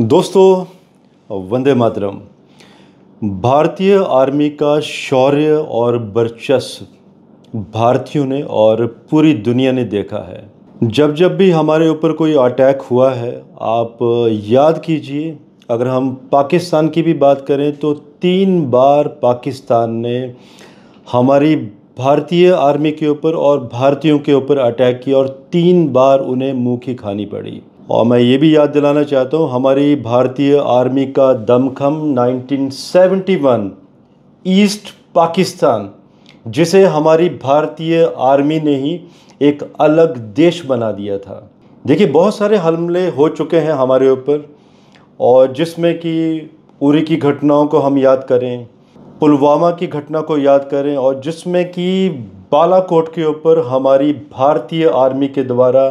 दोस्तों वंदे मातरम भारतीय आर्मी का शौर्य और वर्चस्व भारतीयों ने और पूरी दुनिया ने देखा है जब जब भी हमारे ऊपर कोई अटैक हुआ है आप याद कीजिए अगर हम पाकिस्तान की भी बात करें तो तीन बार पाकिस्तान ने हमारी भारतीय आर्मी के ऊपर और भारतीयों के ऊपर अटैक किया और तीन बार उन्हें मुँह की खानी पड़ी और मैं ये भी याद दिलाना चाहता हूँ हमारी भारतीय आर्मी का दमखम 1971 ईस्ट पाकिस्तान जिसे हमारी भारतीय आर्मी ने ही एक अलग देश बना दिया था देखिए बहुत सारे हमले हो चुके हैं हमारे ऊपर और जिसमें कि उरी की घटनाओं को हम याद करें पुलवामा की घटना को याद करें और जिसमें कि बालाकोट के ऊपर हमारी भारतीय आर्मी के द्वारा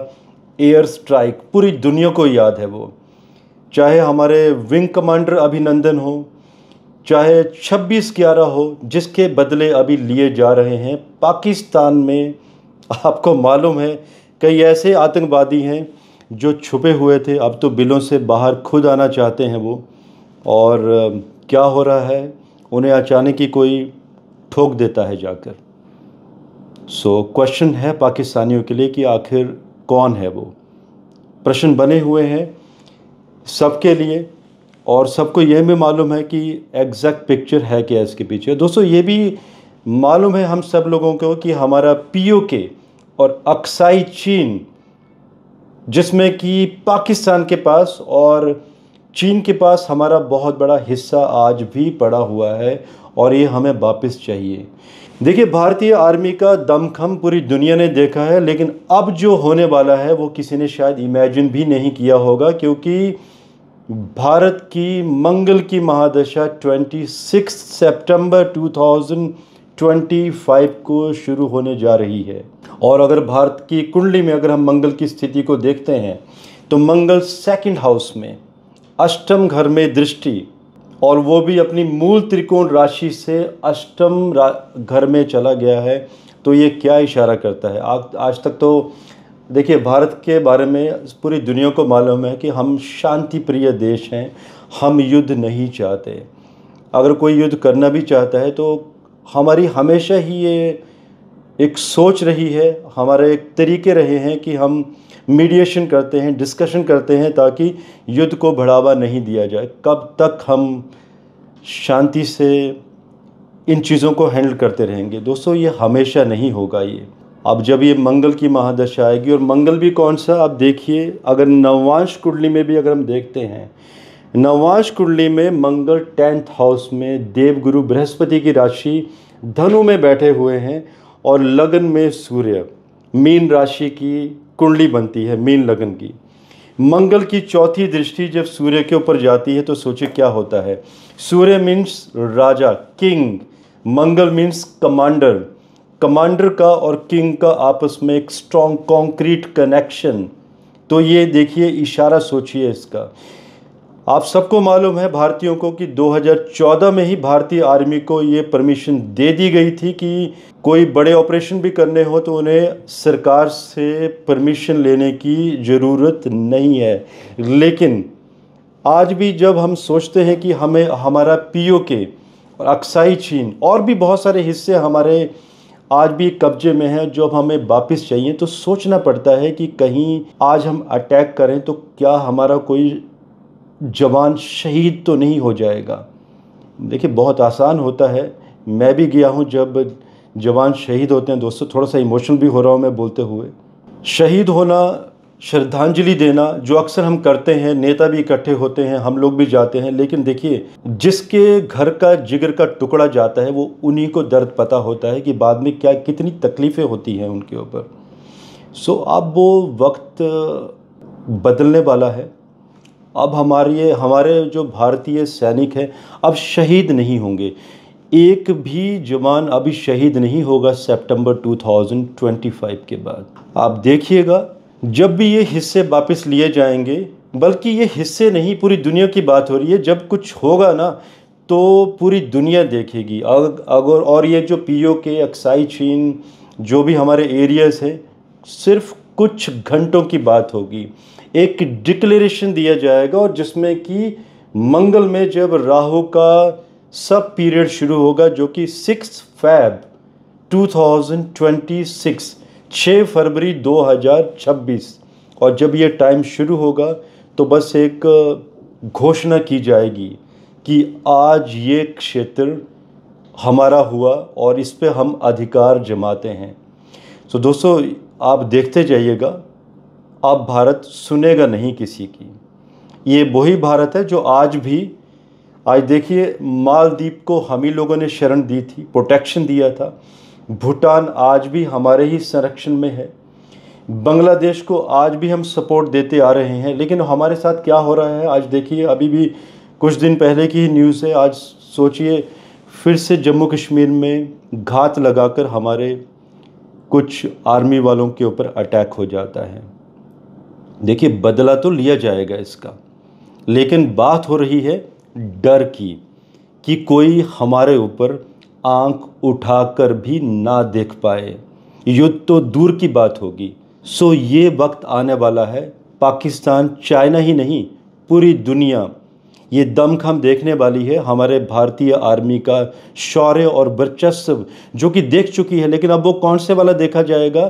एयर स्ट्राइक पूरी दुनिया को याद है वो चाहे हमारे विंग कमांडर अभिनंदन हो चाहे छब्बीस ग्यारह हो जिसके बदले अभी लिए जा रहे हैं पाकिस्तान में आपको मालूम है कई ऐसे आतंकवादी हैं जो छुपे हुए थे अब तो बिलों से बाहर खुद आना चाहते हैं वो और क्या हो रहा है उन्हें अचानक ही कोई ठोक देता है जाकर सो so, क्वेश्चन है पाकिस्तानियों के लिए कि आखिर कौन है वो प्रश्न बने हुए हैं सबके लिए और सबको यह भी मालूम है कि एग्जैक्ट पिक्चर है क्या इसके पीछे दोस्तों ये भी मालूम है हम सब लोगों को कि हमारा पीओके और अक्साई चीन जिसमें कि पाकिस्तान के पास और चीन के पास हमारा बहुत बड़ा हिस्सा आज भी पड़ा हुआ है और ये हमें वापस चाहिए देखिए भारतीय आर्मी का दमखम पूरी दुनिया ने देखा है लेकिन अब जो होने वाला है वो किसी ने शायद इमेजिन भी नहीं किया होगा क्योंकि भारत की मंगल की महादशा 26 सितंबर 2025 को शुरू होने जा रही है और अगर भारत की कुंडली में अगर हम मंगल की स्थिति को देखते हैं तो मंगल सेकंड हाउस में अष्टम घर में दृष्टि और वो भी अपनी मूल त्रिकोण राशि से अष्टम घर में चला गया है तो ये क्या इशारा करता है आ, आज तक तो देखिए भारत के बारे में पूरी दुनिया को मालूम है कि हम शांति प्रिय देश हैं हम युद्ध नहीं चाहते अगर कोई युद्ध करना भी चाहता है तो हमारी हमेशा ही ये एक सोच रही है हमारे एक तरीके रहे हैं कि हम मीडिएशन करते हैं डिस्कशन करते हैं ताकि युद्ध को बढ़ावा नहीं दिया जाए कब तक हम शांति से इन चीज़ों को हैंडल करते रहेंगे दोस्तों ये हमेशा नहीं होगा ये अब जब ये मंगल की महादशा आएगी और मंगल भी कौन सा आप देखिए अगर नववांश कुंडली में भी अगर हम देखते हैं नववांश कुंडली में मंगल टेंथ हाउस में देवगुरु बृहस्पति की राशि धनु में बैठे हुए हैं और लगन में सूर्य मीन राशि की कुंडली बनती है मीन लगन की मंगल की चौथी दृष्टि जब सूर्य के ऊपर जाती है तो सोचिए क्या होता है सूर्य मीन्स राजा किंग मंगल मीन्स कमांडर कमांडर का और किंग का आपस में एक स्ट्रॉन्ग कॉन्क्रीट कनेक्शन तो ये देखिए इशारा सोचिए इसका आप सबको मालूम है भारतीयों को कि 2014 में ही भारतीय आर्मी को ये परमिशन दे दी गई थी कि कोई बड़े ऑपरेशन भी करने हो तो उन्हें सरकार से परमिशन लेने की ज़रूरत नहीं है लेकिन आज भी जब हम सोचते हैं कि हमें हमारा पीओके के और अक्साई चीन और भी बहुत सारे हिस्से हमारे आज भी कब्जे में हैं जो हमें वापस चाहिए तो सोचना पड़ता है कि कहीं आज हम अटैक करें तो क्या हमारा कोई जवान शहीद तो नहीं हो जाएगा देखिए बहुत आसान होता है मैं भी गया हूँ जब जवान शहीद होते हैं दोस्तों थोड़ा सा इमोशनल भी हो रहा हूँ मैं बोलते हुए शहीद होना श्रद्धांजलि देना जो अक्सर हम करते हैं नेता भी इकट्ठे होते हैं हम लोग भी जाते हैं लेकिन देखिए जिसके घर का जिगर का टुकड़ा जाता है वो उन्हीं को दर्द पता होता है कि बाद में क्या कितनी तकलीफ़ें होती हैं उनके ऊपर सो अब वो वक्त बदलने वाला है अब हमारे हमारे जो भारतीय सैनिक हैं अब शहीद नहीं होंगे एक भी जवान अभी शहीद नहीं होगा सितंबर 2025 के बाद आप देखिएगा जब भी ये हिस्से वापस लिए जाएंगे बल्कि ये हिस्से नहीं पूरी दुनिया की बात हो रही है जब कुछ होगा ना तो पूरी दुनिया देखेगी अगर और ये जो पीओ के अक्साई चीन जो भी हमारे एरियाज़ हैं सिर्फ कुछ घंटों की बात होगी एक डिक्लेरेशन दिया जाएगा और जिसमें कि मंगल में जब राहु का सब पीरियड शुरू होगा जो कि सिक्स फैब 2026 6 फरवरी 2026 और जब ये टाइम शुरू होगा तो बस एक घोषणा की जाएगी कि आज ये क्षेत्र हमारा हुआ और इस पर हम अधिकार जमाते हैं तो so, दोस्तों आप देखते जाइएगा आप भारत सुनेगा नहीं किसी की ये वही भारत है जो आज भी आज देखिए मालदीप को हम ही लोगों ने शरण दी थी प्रोटेक्शन दिया था भूटान आज भी हमारे ही संरक्षण में है बांग्लादेश को आज भी हम सपोर्ट देते आ रहे हैं लेकिन हमारे साथ क्या हो रहा है आज देखिए अभी भी कुछ दिन पहले की ही न्यूज़ है आज सोचिए फिर से जम्मू कश्मीर में घात लगाकर हमारे कुछ आर्मी वालों के ऊपर अटैक हो जाता है देखिए बदला तो लिया जाएगा इसका लेकिन बात हो रही है डर की कि कोई हमारे ऊपर आंख उठाकर भी ना देख पाए युद्ध तो दूर की बात होगी सो ये वक्त आने वाला है पाकिस्तान चाइना ही नहीं पूरी दुनिया ये दमखम देखने वाली है हमारे भारतीय आर्मी का शौर्य और वर्चस्व जो कि देख चुकी है लेकिन अब वो कौन से वाला देखा जाएगा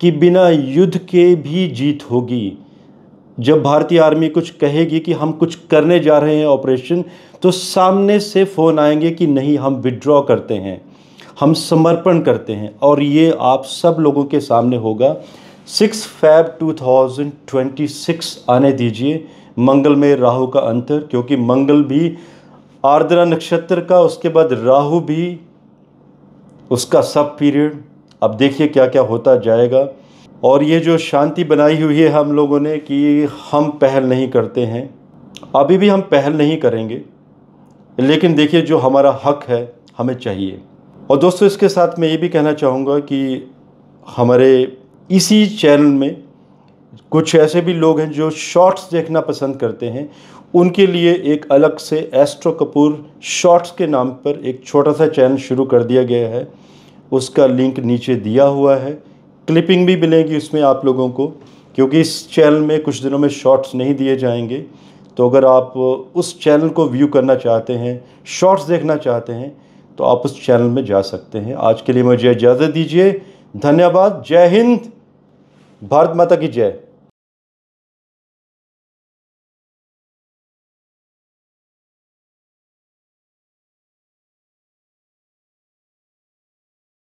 कि बिना युद्ध के भी जीत होगी जब भारतीय आर्मी कुछ कहेगी कि हम कुछ करने जा रहे हैं ऑपरेशन तो सामने से फ़ोन आएंगे कि नहीं हम विड्रॉ करते हैं हम समर्पण करते हैं और ये आप सब लोगों के सामने होगा सिक्स फैब 2026 आने दीजिए मंगल में राहु का अंतर क्योंकि मंगल भी आर्द्रा नक्षत्र का उसके बाद राहु भी उसका सब पीरियड अब देखिए क्या क्या होता जाएगा और ये जो शांति बनाई हुई है हम लोगों ने कि हम पहल नहीं करते हैं अभी भी हम पहल नहीं करेंगे लेकिन देखिए जो हमारा हक है हमें चाहिए और दोस्तों इसके साथ मैं ये भी कहना चाहूँगा कि हमारे इसी चैनल में कुछ ऐसे भी लोग हैं जो शॉर्ट्स देखना पसंद करते हैं उनके लिए एक अलग से एस्ट्रो कपूर शॉर्ट्स के नाम पर एक छोटा सा चैनल शुरू कर दिया गया है उसका लिंक नीचे दिया हुआ है क्लिपिंग भी मिलेगी उसमें आप लोगों को क्योंकि इस चैनल में कुछ दिनों में शॉर्ट्स नहीं दिए जाएंगे तो अगर आप उस चैनल को व्यू करना चाहते हैं शॉर्ट्स देखना चाहते हैं तो आप उस चैनल में जा सकते हैं आज के लिए मुझे इजाज़त दीजिए धन्यवाद जय हिंद भारत माता की जय